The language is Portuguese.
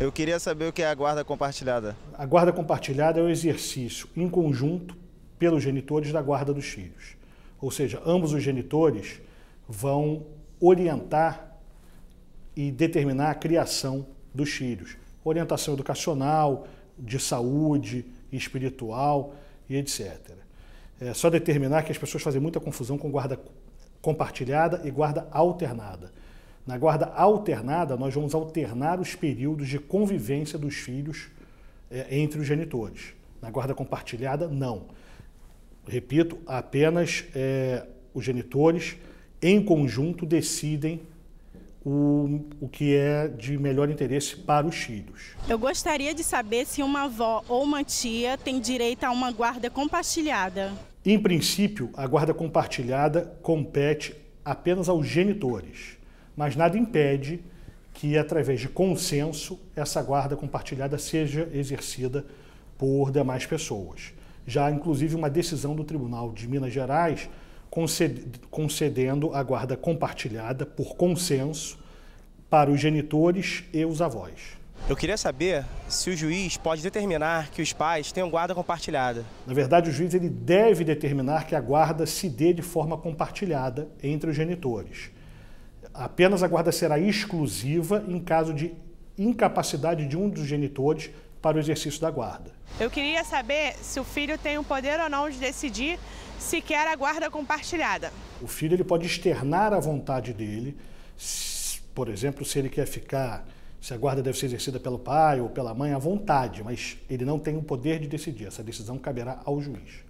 Eu queria saber o que é a guarda compartilhada. A guarda compartilhada é o um exercício em conjunto pelos genitores da guarda dos filhos. Ou seja, ambos os genitores vão orientar e determinar a criação dos filhos. Orientação educacional, de saúde, espiritual e etc. É só determinar que as pessoas fazem muita confusão com guarda compartilhada e guarda alternada. Na guarda alternada, nós vamos alternar os períodos de convivência dos filhos é, entre os genitores. Na guarda compartilhada, não. Repito, apenas é, os genitores, em conjunto, decidem o, o que é de melhor interesse para os filhos. Eu gostaria de saber se uma avó ou uma tia tem direito a uma guarda compartilhada. Em princípio, a guarda compartilhada compete apenas aos genitores mas nada impede que, através de consenso, essa guarda compartilhada seja exercida por demais pessoas. Já, inclusive, uma decisão do Tribunal de Minas Gerais concedendo a guarda compartilhada por consenso para os genitores e os avós. Eu queria saber se o juiz pode determinar que os pais tenham guarda compartilhada. Na verdade, o juiz ele deve determinar que a guarda se dê de forma compartilhada entre os genitores. Apenas a guarda será exclusiva em caso de incapacidade de um dos genitores para o exercício da guarda. Eu queria saber se o filho tem o poder ou não de decidir se quer a guarda compartilhada. O filho ele pode externar a vontade dele, por exemplo, se ele quer ficar, se a guarda deve ser exercida pelo pai ou pela mãe à vontade, mas ele não tem o poder de decidir. Essa decisão caberá ao juiz.